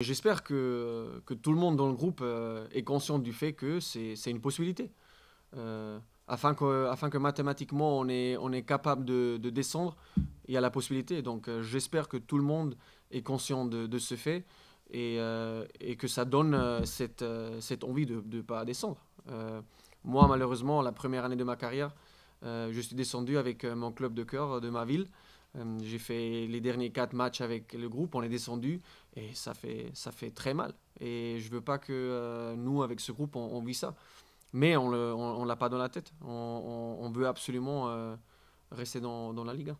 J'espère que, que, tout le monde dans le groupe euh, est conscient du fait que c'est une possibilité. Euh, afin, que, afin que mathématiquement on est, on est capable de, descendre, il y a la possibilité. Donc euh, j'espère que tout le monde est conscient de, ce fait et, et, que ça donne cette, cette envie de ne pas descendre. moi, malheureusement, la première année de ma carrière, je suis descendu avec mon club de cœur de ma ville. Euh, j'ai fait les derniers quatre matchs avec le groupe, on est descendu et ça fait, très mal. Et je veux pas que euh, nous, avec ce groupe, on, vit ça. Mais on ne l'a pas dans la tête. On, veut absolument euh, rester dans, dans la Liga.